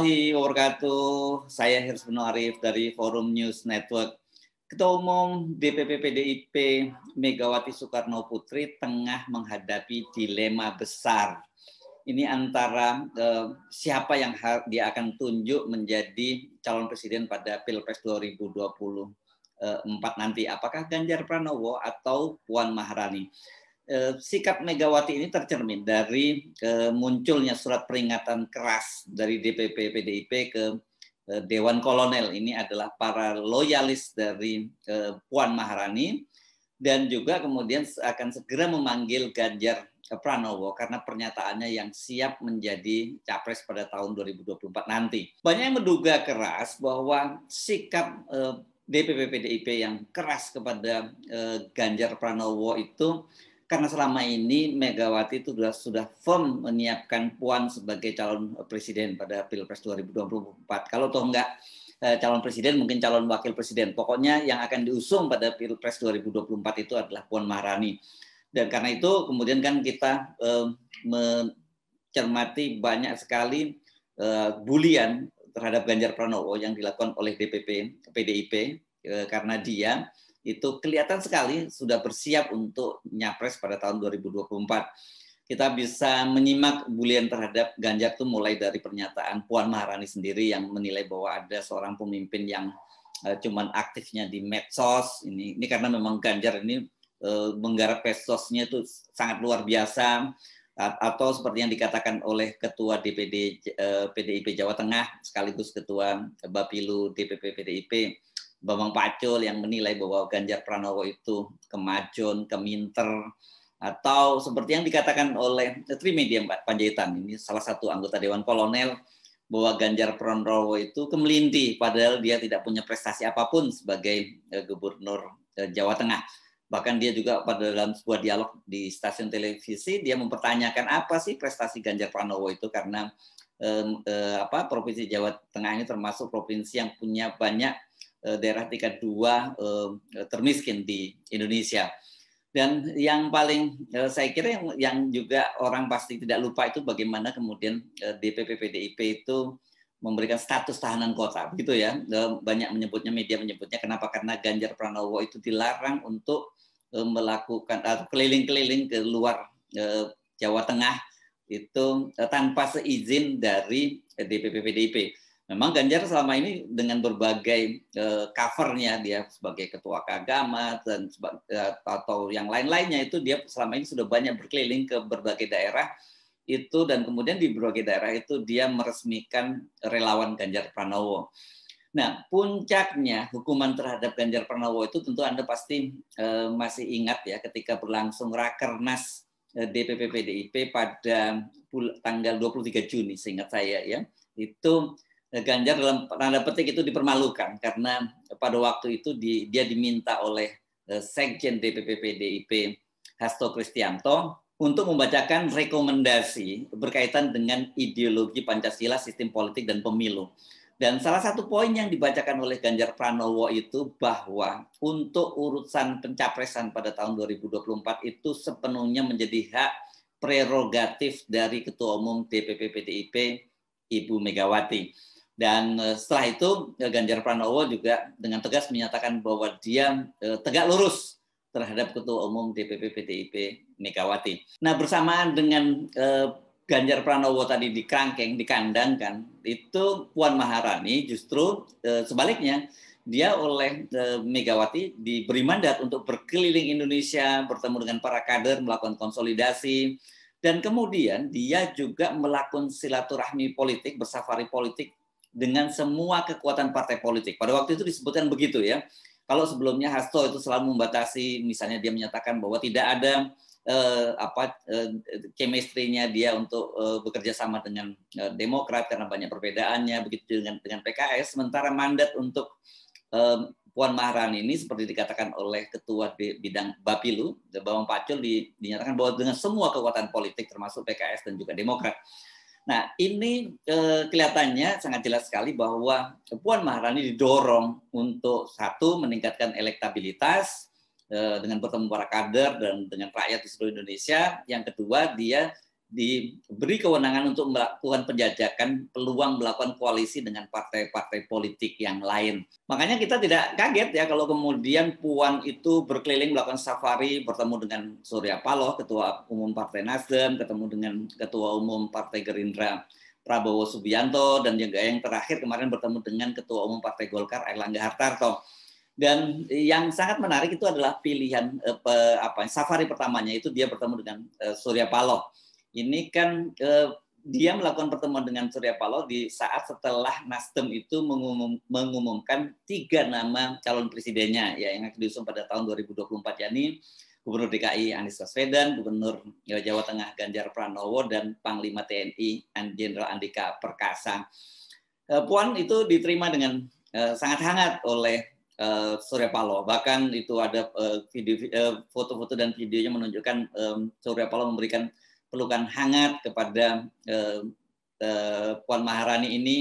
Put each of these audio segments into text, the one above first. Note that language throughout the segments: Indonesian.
warahmatullahi wabarakatuh. Saya Hirsbun Arif dari Forum News Network. Ketua Umum DPP PDIP Megawati Soekarno Putri tengah menghadapi dilema besar. Ini antara eh, siapa yang dia akan tunjuk menjadi calon presiden pada Pilpres 2024 eh, nanti. Apakah Ganjar Pranowo atau Puan Maharani? Eh, sikap Megawati ini tercermin dari eh, munculnya surat peringatan keras dari DPP PDIP ke eh, Dewan Kolonel ini adalah para loyalis dari Puan Maharani dan juga kemudian akan segera memanggil Ganjar Pranowo karena pernyataannya yang siap menjadi capres pada tahun 2024 nanti. Banyak yang menduga keras bahwa sikap DPP PDIP yang keras kepada Ganjar Pranowo itu karena selama ini Megawati itu sudah, sudah firm menyiapkan Puan sebagai calon eh, presiden pada Pilpres 2024. Kalau toh enggak eh, calon presiden mungkin calon wakil presiden. Pokoknya yang akan diusung pada Pilpres 2024 itu adalah Puan Maharani. Dan karena itu kemudian kan kita eh, mencermati banyak sekali eh, bulian terhadap Ganjar Pranowo yang dilakukan oleh DPP PDIP eh, karena dia itu kelihatan sekali sudah bersiap untuk nyapres pada tahun 2024. Kita bisa menyimak bulian terhadap Ganjar itu mulai dari pernyataan Puan Maharani sendiri yang menilai bahwa ada seorang pemimpin yang eh, cuman aktifnya di medsos ini ini karena memang Ganjar ini eh, menggarap medsosnya itu sangat luar biasa atau seperti yang dikatakan oleh ketua DPD PDIP eh, Jawa Tengah sekaligus ketua Bapilu DPP PDIP Bambang Pacul yang menilai bahwa Ganjar Pranowo itu kemajun, keminter, atau seperti yang dikatakan oleh media Pak Panjaitan, ini salah satu anggota Dewan Kolonel, bahwa Ganjar Pranowo itu kemelinti padahal dia tidak punya prestasi apapun sebagai eh, gubernur eh, Jawa Tengah. Bahkan dia juga pada dalam sebuah dialog di stasiun televisi, dia mempertanyakan apa sih prestasi Ganjar Pranowo itu, karena eh, eh, apa provinsi Jawa Tengah ini termasuk provinsi yang punya banyak Eh, daerah tingkat dua eh, termiskin di Indonesia. Dan yang paling eh, saya kira yang, yang juga orang pasti tidak lupa itu bagaimana kemudian DPP PDIP itu memberikan status tahanan kota, begitu ya. Banyak menyebutnya media menyebutnya kenapa karena Ganjar Pranowo itu dilarang untuk melakukan atau keliling-keliling ke luar Jawa Tengah itu tanpa seizin dari DPP PDIP Memang Ganjar selama ini dengan berbagai eh, covernya dia sebagai ketua agama dan eh, atau yang lain-lainnya itu dia selama ini sudah banyak berkeliling ke berbagai daerah itu dan kemudian di berbagai daerah itu dia meresmikan relawan Ganjar Pranowo. Nah, puncaknya hukuman terhadap Ganjar Pranowo itu tentu Anda pasti eh, masih ingat ya ketika berlangsung Rakernas DPP PDIP pada tanggal 23 Juni seingat saya ya. Itu Ganjar dalam tanda petik itu dipermalukan karena pada waktu itu di, dia diminta oleh eh, Sekjen DPP PDIP Hasto Kristianto untuk membacakan rekomendasi berkaitan dengan ideologi Pancasila, sistem politik dan pemilu. Dan salah satu poin yang dibacakan oleh Ganjar Pranowo itu bahwa untuk urusan pencapresan pada tahun 2024 itu sepenuhnya menjadi hak prerogatif dari Ketua Umum DPP PDIP Ibu Megawati. Dan e, setelah itu e, Ganjar Pranowo juga dengan tegas menyatakan bahwa dia e, tegak lurus terhadap Ketua Umum DPP PDIP Megawati. Nah bersamaan dengan Ganjar Pranowo tadi di Kerangkeng, dikandangkan, itu Puan Maharani justru sebaliknya dia oleh Megawati diberi mandat untuk berkeliling Indonesia, bertemu dengan para kader, melakukan konsolidasi, dan kemudian dia juga melakukan silaturahmi politik, bersafari politik dengan semua kekuatan partai politik. Pada waktu itu disebutkan begitu ya. Kalau sebelumnya Hasto itu selalu membatasi, misalnya dia menyatakan bahwa tidak ada eh, apa eh, chemistry-nya dia untuk eh, bekerja sama dengan eh, Demokrat karena banyak perbedaannya, begitu dengan dengan PKS. Sementara mandat untuk eh, Puan Maharani ini seperti dikatakan oleh Ketua Bidang Bapilu, Bawang Pacul, dinyatakan bahwa dengan semua kekuatan politik termasuk PKS dan juga Demokrat Nah, ini eh, kelihatannya sangat jelas sekali bahwa Puan Maharani didorong untuk satu meningkatkan elektabilitas eh, dengan bertemu para kader dan dengan rakyat di seluruh Indonesia. Yang kedua, dia diberi kewenangan untuk melakukan penjajakan peluang melakukan koalisi dengan partai-partai politik yang lain. Makanya kita tidak kaget ya kalau kemudian Puan itu berkeliling melakukan safari bertemu dengan Surya Paloh, ketua umum Partai Nasdem, ketemu dengan ketua umum Partai Gerindra Prabowo Subianto dan juga yang terakhir kemarin bertemu dengan ketua umum Partai Golkar Erlangga Hartarto. Dan yang sangat menarik itu adalah pilihan eh, apa safari pertamanya itu dia bertemu dengan eh, Surya Paloh ini kan eh, dia melakukan pertemuan dengan Surya Paloh di saat setelah Nasdem itu mengumum, mengumumkan tiga nama calon presidennya ya yang akan diusung pada tahun 2024 yakni Gubernur DKI Anies Baswedan, Gubernur eh, Jawa Tengah Ganjar Pranowo dan Panglima TNI Jenderal Andika Perkasa. Eh, puan itu diterima dengan eh, sangat hangat oleh Surya Paloh. Bahkan itu ada video foto-foto dan videonya menunjukkan Surya Paloh memberikan pelukan hangat kepada eh, eh, Puan Maharani ini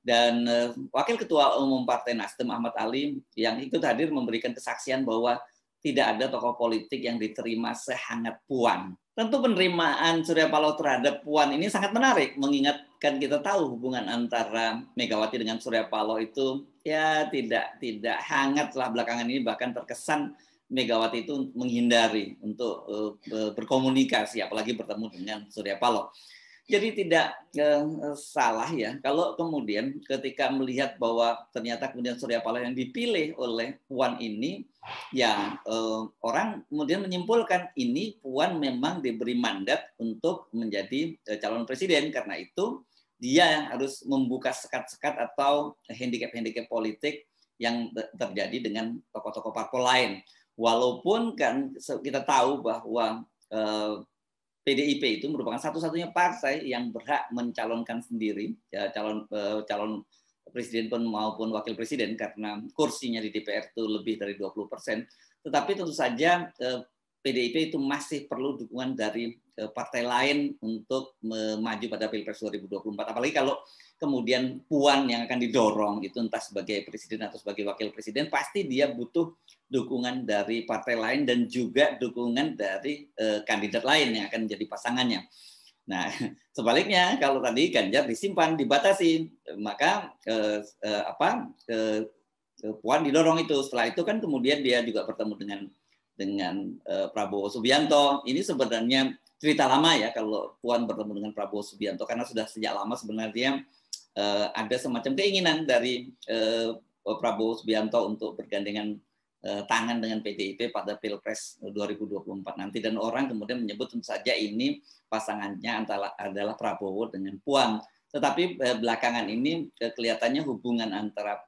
dan eh, Wakil Ketua Umum Partai Nasdem Ahmad Ali yang ikut hadir memberikan kesaksian bahwa tidak ada tokoh politik yang diterima sehangat Puan. Tentu penerimaan Surya Paloh terhadap Puan ini sangat menarik, mengingatkan kita tahu hubungan antara Megawati dengan Surya Paloh itu ya tidak tidak hangat lah belakangan ini bahkan terkesan Megawati itu menghindari untuk eh, berkomunikasi, apalagi bertemu dengan Surya Paloh. Jadi tidak eh, salah ya kalau kemudian ketika melihat bahwa ternyata kemudian Surya Paloh yang dipilih oleh Puan ini, ya eh, orang kemudian menyimpulkan ini Puan memang diberi mandat untuk menjadi calon presiden karena itu dia harus membuka sekat-sekat atau handicap-handicap politik yang terjadi dengan tokoh-tokoh parpol lain. Walaupun kan kita tahu bahwa PDIP eh, itu merupakan satu-satunya partai yang berhak mencalonkan sendiri ya, calon eh, calon presiden pun maupun wakil presiden karena kursinya di DPR itu lebih dari 20 persen. Tetapi tentu saja PDIP eh, itu masih perlu dukungan dari partai lain untuk maju pada Pilpres 2024. Apalagi kalau kemudian puan yang akan didorong itu entah sebagai presiden atau sebagai wakil presiden pasti dia butuh dukungan dari partai lain dan juga dukungan dari uh, kandidat lain yang akan menjadi pasangannya. Nah, sebaliknya kalau tadi Ganjar disimpan, dibatasi, maka uh, uh, apa Uh, Puan didorong itu. Setelah itu kan kemudian dia juga bertemu dengan dengan uh, Prabowo Subianto. Ini sebenarnya cerita lama ya kalau Puan bertemu dengan Prabowo Subianto karena sudah sejak lama sebenarnya uh, ada semacam keinginan dari uh, Prabowo Subianto untuk bergandengan uh, tangan dengan PDIP pada Pilpres 2024 nanti dan orang kemudian menyebut tentu saja ini pasangannya antara adalah Prabowo dengan Puan tetapi belakangan ini kelihatannya hubungan antara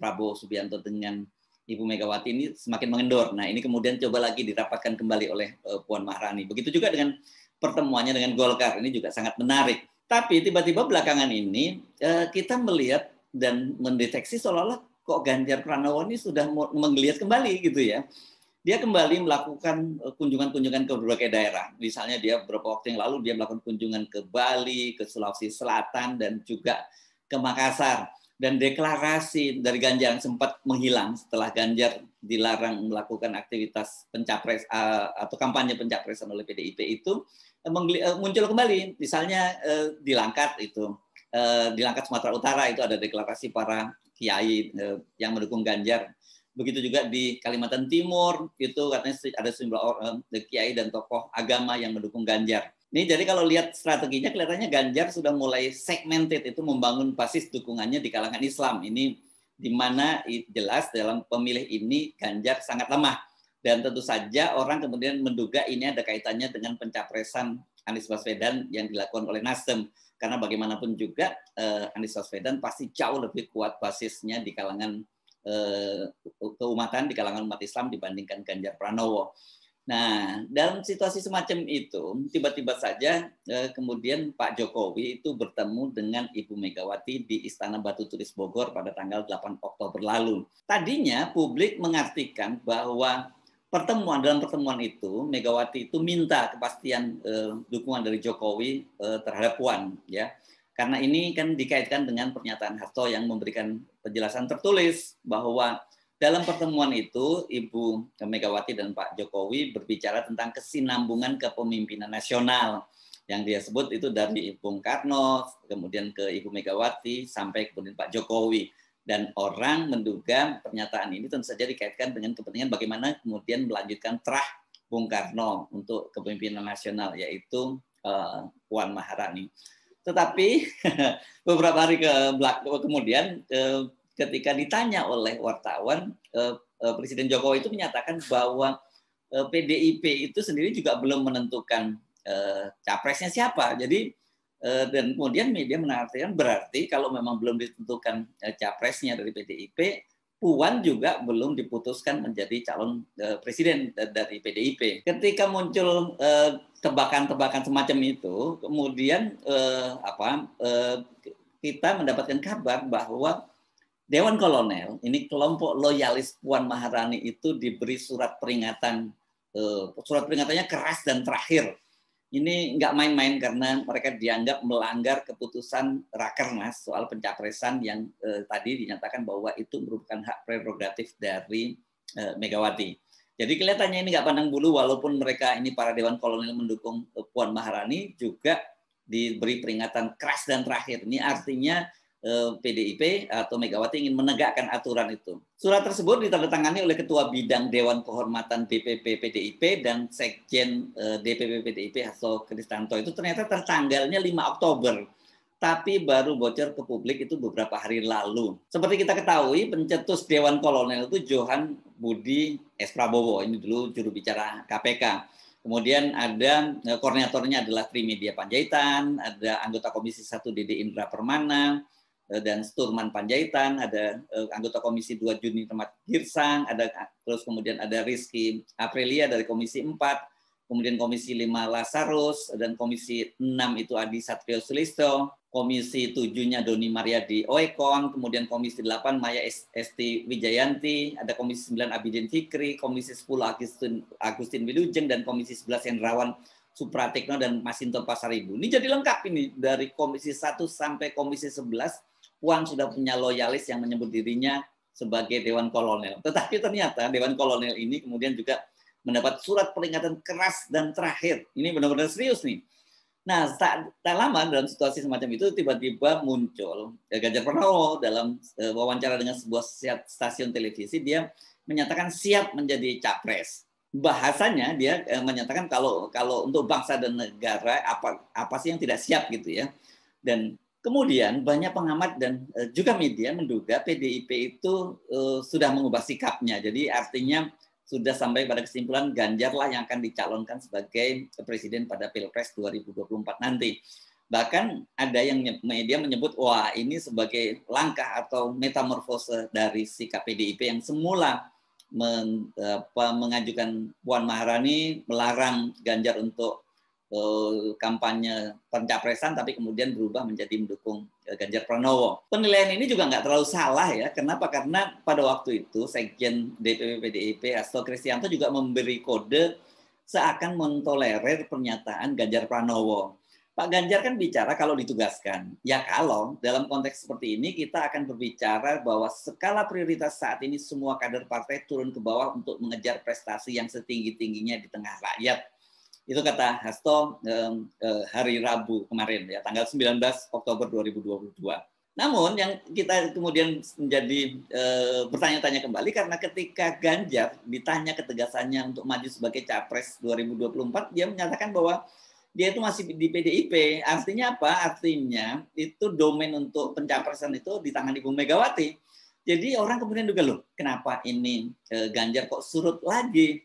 Prabowo Subianto dengan Ibu Megawati ini semakin mengendor. Nah, ini kemudian coba lagi dirapatkan kembali oleh Puan Maharani. Begitu juga dengan pertemuannya dengan Golkar. Ini juga sangat menarik. Tapi tiba-tiba belakangan ini eh, kita melihat dan mendeteksi seolah-olah kok Ganjar Pranowo ini sudah menggeliat kembali gitu ya. Dia kembali melakukan eh, kunjungan-kunjungan ke berbagai daerah. Misalnya dia beberapa waktu yang lalu dia melakukan kunjungan ke Bali, ke Sulawesi Selatan, dan juga ke Makassar dan deklarasi dari Ganjar yang sempat menghilang setelah Ganjar dilarang melakukan aktivitas pencapres eh, atau kampanye pencapresan oleh PDIP itu eh, eh, muncul kembali misalnya di Langkat itu di Langkat Sumatera Utara itu ada deklarasi para kiai yang mendukung Ganjar begitu juga di Kalimantan Timur itu katanya ada sejumlah kiai dan tokoh agama yang mendukung Ganjar ini jadi kalau lihat strateginya kelihatannya Ganjar sudah mulai segmented itu membangun basis dukungannya di kalangan Islam. Ini di mana jelas dalam pemilih ini Ganjar sangat lemah dan tentu saja orang kemudian menduga ini ada kaitannya dengan pencapresan Anies Baswedan yang dilakukan oleh Nasdem karena bagaimanapun juga eh, Anies Baswedan pasti jauh lebih kuat basisnya di kalangan eh, keumatan di kalangan umat Islam dibandingkan Ganjar Pranowo. Nah, dalam situasi semacam itu, tiba-tiba saja eh, kemudian Pak Jokowi itu bertemu dengan Ibu Megawati di Istana Batu Tulis Bogor pada tanggal 8 Oktober lalu. Tadinya publik mengartikan bahwa pertemuan dalam pertemuan itu Megawati itu minta kepastian eh, dukungan dari Jokowi eh, terhadap Puan ya. Karena ini kan dikaitkan dengan pernyataan Harto yang memberikan penjelasan tertulis bahwa dalam pertemuan itu, Ibu Megawati dan Pak Jokowi berbicara tentang kesinambungan kepemimpinan nasional yang dia sebut itu dari Ibu Karno, kemudian ke Ibu Megawati, sampai kemudian Pak Jokowi. Dan orang menduga pernyataan ini tentu saja dikaitkan dengan kepentingan bagaimana kemudian melanjutkan terah Bung Karno untuk kepemimpinan nasional, yaitu uh, Puan Maharani. Tetapi beberapa hari ke belakang kemudian uh, ketika ditanya oleh wartawan eh, eh, Presiden Jokowi itu menyatakan bahwa PDIP eh, itu sendiri juga belum menentukan capresnya siapa. Jadi dan kemudian media mengartikan berarti kalau memang belum ditentukan capresnya dari PDIP, Puan juga belum diputuskan menjadi calon presiden dari PDIP. Ketika muncul tebakan-tebakan semacam itu, kemudian apa kita mendapatkan kabar bahwa Dewan Kolonel, ini kelompok loyalis Puan Maharani itu diberi surat peringatan. Eh, surat peringatannya keras dan terakhir. Ini nggak main-main karena mereka dianggap melanggar keputusan Rakernas soal pencapresan yang uh, tadi dinyatakan bahwa itu merupakan hak prerogatif dari uh, Megawati. Jadi kelihatannya ini nggak pandang bulu walaupun mereka ini para Dewan Kolonel mendukung Puan Maharani juga diberi peringatan keras dan terakhir. Ini artinya PDIP eh, atau Megawati ingin menegakkan aturan itu. Surat tersebut ditandatangani oleh Ketua Bidang Dewan Kehormatan DPP PDIP dan Sekjen eh, DPP PDIP Hasto Kristanto itu ternyata tertanggalnya 5 Oktober tapi baru bocor ke publik itu beberapa hari lalu. Seperti kita ketahui, pencetus Dewan Kolonel itu Johan Budi S. Prabowo. Ini dulu juru bicara KPK. Kemudian ada eh, koordinatornya adalah Trimedia Panjaitan, ada anggota Komisi 1 Dede Indra Permana, Eh, dan Sturman Panjaitan, ada eh, anggota Komisi 2 Juni Temat Girsang, ada terus kemudian ada Rizky Aprilia dari Komisi 4, kemudian Komisi 5 Lazarus, dan Komisi 6 itu Adi Satrio Sulisto, Komisi 7-nya Doni Mariadi Oekon, kemudian Komisi 8 Maya Esti Wijayanti, ada Komisi 9 Abidin Fikri, Komisi 10 Agustin, Agustin Wilujeng, dan Komisi 11 Hendrawan Supratekno dan Masinton Pasaribu. Ini jadi lengkap ini, dari Komisi 1 sampai Komisi 11, Puang sudah punya loyalis yang menyebut dirinya sebagai Dewan Kolonel. Tetapi ternyata Dewan Kolonel ini kemudian juga mendapat surat peringatan keras dan terakhir. Ini benar-benar serius nih. Nah, tak, tak lama dalam situasi semacam itu tiba-tiba muncul eh, Ganjar Pranowo dalam eh, wawancara dengan sebuah stasiun televisi dia menyatakan siap menjadi capres. Bahasanya dia eh, menyatakan kalau kalau untuk bangsa dan negara apa apa sih yang tidak siap gitu ya. Dan Kemudian banyak pengamat dan eh, juga media menduga PDIP itu eh, sudah mengubah sikapnya. Jadi artinya sudah sampai pada kesimpulan Ganjar lah yang akan dicalonkan sebagai presiden pada Pilpres 2024 nanti. Bahkan ada yang media menyebut wah ini sebagai langkah atau metamorfose dari sikap PDIP yang semula mengajukan Puan Maharani melarang Ganjar untuk Eh, kampanye pencapresan tapi kemudian berubah menjadi mendukung eh, Ganjar Pranowo. Penilaian ini juga nggak terlalu salah ya. Kenapa? Karena pada waktu itu Sekjen DPP PDIP Asto Kristianto juga memberi kode seakan mentolerir pernyataan Ganjar Pranowo. Pak Ganjar kan bicara kalau ditugaskan. Ya kalau dalam konteks seperti ini kita akan berbicara bahwa skala prioritas saat ini semua kader partai turun ke bawah untuk mengejar prestasi yang setinggi-tingginya di tengah rakyat itu kata Hasto eh, hari Rabu kemarin ya tanggal 19 Oktober 2022. Namun yang kita kemudian menjadi eh, bertanya-tanya kembali karena ketika Ganjar ditanya ketegasannya untuk maju sebagai capres 2024, dia menyatakan bahwa dia itu masih di PDIP. Artinya apa? Artinya itu domain untuk pencapresan itu di tangan Ibu Megawati. Jadi orang kemudian juga loh, kenapa ini eh, Ganjar kok surut lagi?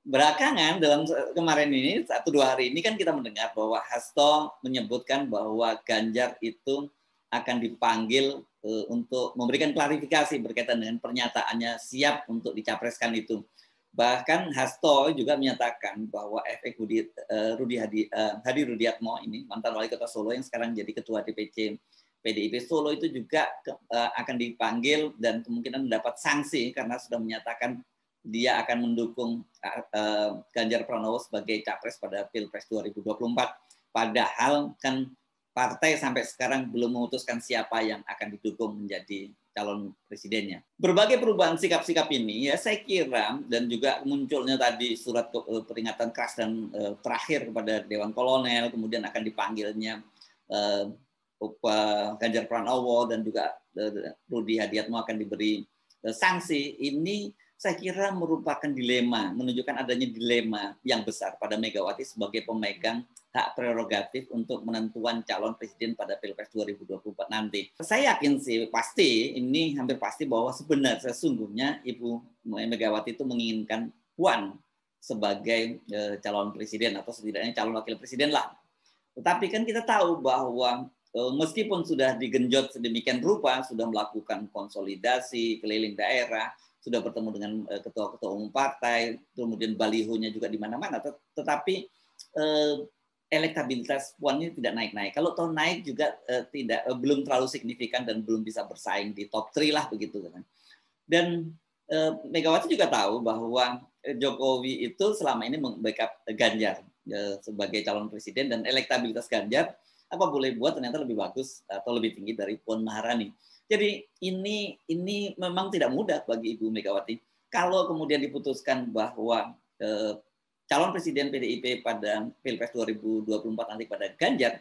belakangan dalam kemarin ini satu dua hari ini kan kita mendengar bahwa Hasto menyebutkan bahwa Ganjar itu akan dipanggil eh, untuk memberikan klarifikasi berkaitan dengan pernyataannya siap untuk dicapreskan itu. Bahkan Hasto juga menyatakan bahwa efek Rudi, uh, eh, Rudi Hadi, eh, Hadi Rudiatmo ini mantan wali kota Solo yang sekarang jadi ketua DPC PDIP Solo itu juga akan dipanggil dan kemungkinan mendapat sanksi karena sudah menyatakan dia akan mendukung eh, eh, Ganjar Pranowo sebagai capres pada Pilpres 2024. Padahal kan partai sampai sekarang belum memutuskan siapa yang akan didukung menjadi calon presidennya. Berbagai perubahan sikap-sikap ini ya saya kira dan juga munculnya tadi surat eh, peringatan keras dan terakhir kepada Dewan Kolonel kemudian akan dipanggilnya Ganjar Pranowo dan juga Rudi Hadiatmo akan diberi sanksi ini saya kira merupakan dilema, menunjukkan adanya dilema yang besar pada Megawati sebagai pemegang hak prerogatif untuk menentukan calon presiden pada Pilpres 2024 nanti. Saya yakin sih pasti ini hampir pasti bahwa sebenarnya sesungguhnya Ibu Megawati itu menginginkan Puan sebagai eh, calon presiden atau setidaknya calon wakil presiden lah. Tetapi kan kita tahu bahwa eh, meskipun sudah digenjot sedemikian rupa, sudah melakukan konsolidasi keliling daerah, sudah bertemu dengan eh, ketua-ketua umum partai, kemudian balihonya juga di mana-mana. Tetapi eh, elektabilitas Puan tidak naik-naik. Kalau tahun naik juga eh, tidak eh, belum terlalu signifikan dan belum bisa bersaing di top 3 lah begitu kan. Dan eh, Megawati juga tahu bahwa eh, Jokowi itu selama ini membackup Ganjar eh, sebagai calon presiden dan elektabilitas Ganjar apa boleh buat ternyata lebih bagus atau lebih tinggi dari Puan Maharani jadi ini ini memang tidak mudah bagi Ibu Megawati. Kalau kemudian diputuskan bahwa eh, calon presiden PDIP pada Pilpres 2024 nanti pada Ganjar,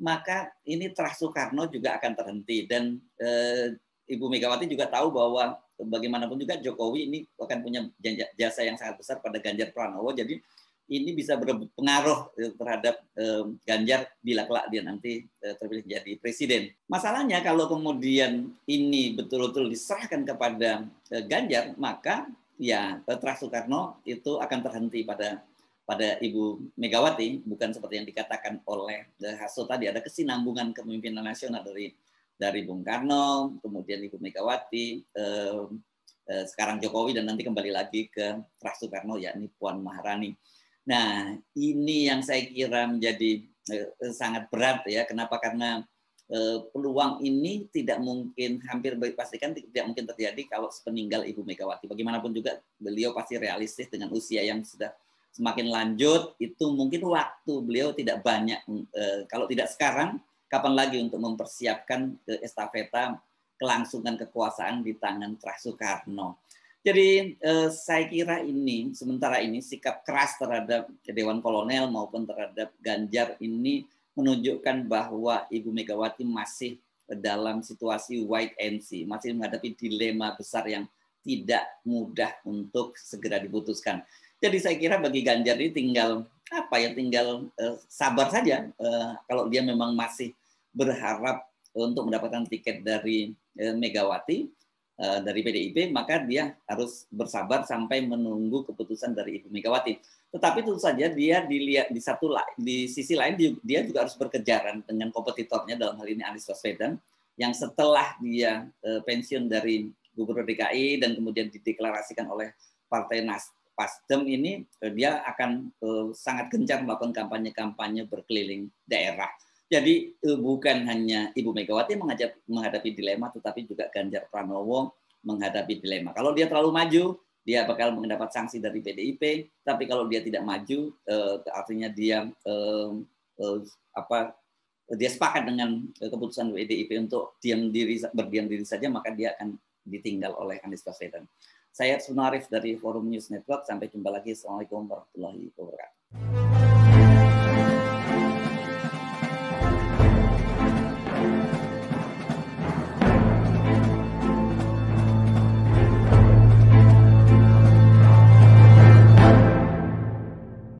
maka ini Terah Soekarno juga akan terhenti dan eh, Ibu Megawati juga tahu bahwa bagaimanapun juga Jokowi ini akan punya jasa yang sangat besar pada Ganjar Pranowo. Jadi ini bisa berpengaruh eh, terhadap eh, Ganjar bila kelak dia nanti eh, terpilih jadi presiden. Masalahnya kalau kemudian ini betul-betul diserahkan kepada Ganjar, maka ya Terah Soekarno itu akan terhenti pada pada Ibu Megawati, bukan seperti yang dikatakan oleh Hasso tadi ada kesinambungan kepemimpinan nasional dari dari Bung Karno, kemudian Ibu Megawati, eh, sekarang Jokowi dan nanti kembali lagi ke Trah Soekarno yakni Puan Maharani. Nah, ini yang saya kira menjadi eh, sangat berat ya. Kenapa? Karena eh, peluang ini tidak mungkin hampir pastikan tidak mungkin terjadi kalau sepeninggal Ibu Megawati. Bagaimanapun juga beliau pasti realistis dengan usia yang sudah semakin lanjut itu mungkin waktu beliau tidak banyak eh, kalau tidak sekarang kapan lagi untuk mempersiapkan ke estafeta kelangsungan kekuasaan di tangan Trah Soekarno. Jadi eh, saya kira ini sementara ini sikap keras terhadap Dewan Kolonel maupun terhadap Ganjar ini menunjukkan bahwa Ibu Megawati masih dalam situasi White and see, masih menghadapi dilema besar yang tidak mudah untuk segera diputuskan. Jadi saya kira bagi Ganjar ini tinggal apa ya tinggal eh, sabar saja eh, kalau dia memang masih berharap untuk mendapatkan tiket dari eh, Megawati Eh, dari PDIP, maka dia harus bersabar sampai menunggu keputusan dari Ibu Megawati. Tetapi tentu saja dia dilihat di satu di sisi lain dia juga harus berkejaran dengan kompetitornya dalam hal ini Anies Baswedan yang setelah dia eh, pensiun dari Gubernur DKI dan kemudian dideklarasikan oleh Partai Nasdem ini eh, dia akan sangat gencar melakukan kampanye-kampanye berkeliling daerah jadi eh, bukan hanya Ibu Megawati mengajak, menghadapi dilema, tetapi juga Ganjar Pranowo menghadapi dilema. Kalau dia terlalu maju, dia bakal mendapat sanksi dari PDIP. Tapi kalau dia tidak maju, eh, artinya dia eh, eh, apa? Dia sepakat dengan eh, keputusan PDIP untuk diam diri berdiam diri saja, maka dia akan ditinggal oleh Anies Baswedan. Saya Sunarif dari Forum News Network. Sampai jumpa lagi. Assalamualaikum warahmatullahi wabarakatuh.